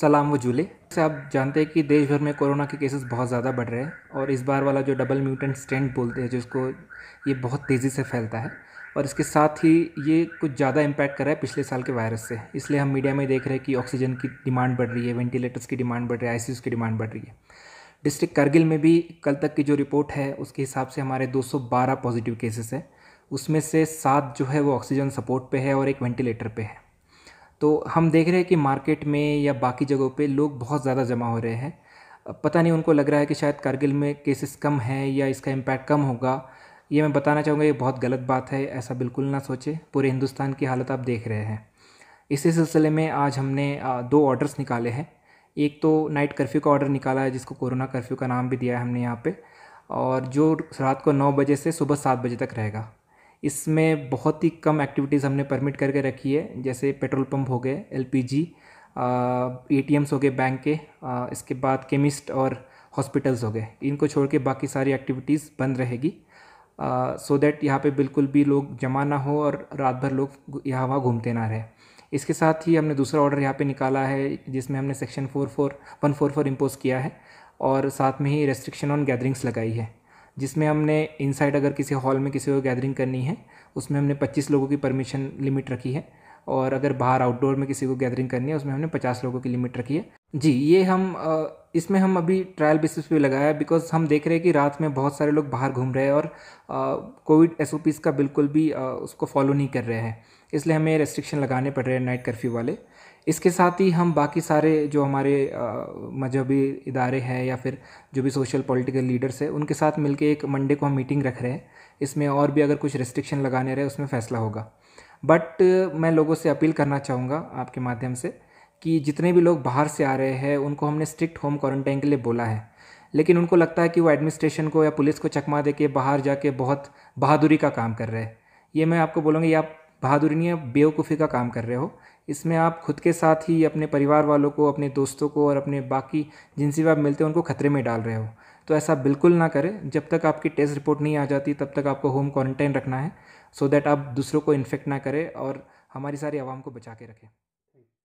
सलाम व जूले जैसे आप जानते हैं कि देश भर में कोरोना के केसेस बहुत ज़्यादा बढ़ रहे हैं और इस बार वाला जो डबल म्यूटेंट स्टेंट बोलते हैं जिसको ये बहुत तेज़ी से फैलता है और इसके साथ ही ये कुछ ज़्यादा इम्पैक्ट कर रहा है पिछले साल के वायरस से इसलिए हम मीडिया में देख रहे हैं कि ऑक्सीजन की डिमांड बढ़ रही है वेंटिलेटर्स की डिमांड बढ़ रही है आई की डिमांड बढ़ रही है डिस्ट्रिक्ट करगिल में भी कल तक की जो रिपोर्ट है उसके हिसाब से हमारे 212 पॉजिटिव केसेस हैं उसमें से सात जो है वो ऑक्सीजन सपोर्ट पे है और एक वेंटिलेटर पे है तो हम देख रहे हैं कि मार्केट में या बाकी जगहों पे लोग बहुत ज़्यादा जमा हो रहे हैं पता नहीं उनको लग रहा है कि शायद कारगिल में केसेस कम हैं या इसका इम्पैक्ट कम होगा ये मैं बताना चाहूँगा ये बहुत गलत बात है ऐसा बिल्कुल ना सोचे पूरे हिंदुस्तान की हालत आप देख रहे हैं इसी सिलसिले में आज हमने दो ऑर्डर्स निकाले हैं एक तो नाइट कर्फ्यू का ऑर्डर निकाला है जिसको कोरोना कर्फ्यू का नाम भी दिया है हमने यहाँ पर और जो रात को नौ बजे से सुबह सात बजे तक रहेगा इसमें बहुत ही कम एक्टिविटीज़ हमने परमिट करके रखी है जैसे पेट्रोल पंप हो गए एल पी जी हो गए बैंक के आ, इसके बाद केमिस्ट और हॉस्पिटल्स हो गए इनको छोड़ के बाकी सारी एक्टिविटीज़ बंद रहेगी सो दैट यहाँ पे बिल्कुल भी लोग जमा ना हो और रात भर लोग यहाँ वहाँ घूमते ना रहे इसके साथ ही हमने दूसरा ऑर्डर यहाँ पे निकाला है जिसमें हमने section four four one four four impose किया है और साथ में ही रेस्ट्रिक्शन ऑन गैदरिंग्स लगाई है जिसमें हमने इनसाइड अगर किसी हॉल में किसी को गैदरिंग करनी है उसमें हमने 25 लोगों की परमिशन लिमिट रखी है और अगर बाहर आउटडोर में किसी को गैदरिंग करनी है उसमें हमने 50 लोगों की लिमिट रखी है जी ये हम इसमें हम अभी ट्रायल बेसिस पे लगाया है बिकॉज हम देख रहे हैं कि रात में बहुत सारे लोग बाहर घूम रहे हैं और कोविड एस का बिल्कुल भी उसको फॉलो नहीं कर रहे हैं इसलिए हमें रेस्ट्रिक्शन लगाने पड़ रहे हैं नाइट कर्फ्यू वाले इसके साथ ही हम बाकी सारे जो हमारे मजहबी इदारे हैं या फिर जो भी सोशल पॉलिटिकल लीडर्स हैं उनके साथ मिलके एक मंडे को हम मीटिंग रख रहे हैं इसमें और भी अगर कुछ रेस्ट्रिक्शन लगाने रहे उसमें फ़ैसला होगा बट मैं लोगों से अपील करना चाहूँगा आपके माध्यम से कि जितने भी लोग बाहर से आ रहे हैं उनको हमने स्ट्रिक्ट होम क्वारंटाइन के लिए बोला है लेकिन उनको लगता है कि वो एडमिनिस्ट्रेशन को या पुलिस को चकमा दे के बाहर जाके बहुत बहादुरी का काम कर रहे हैं ये मैं आपको बोलूँगा ये आप बहादुरनीय बेवकूफ़ी का काम कर रहे हो इसमें आप खुद के साथ ही अपने परिवार वालों को अपने दोस्तों को और अपने बाकी जिनसे भी आप मिलते हो उनको खतरे में डाल रहे हो तो ऐसा बिल्कुल ना करें जब तक आपकी टेस्ट रिपोर्ट नहीं आ जाती तब तक आपको होम क्वारंटाइन रखना है सो so दैट आप दूसरों को इन्फेक्ट ना करें और हमारी सारी आवाम को बचा के रखें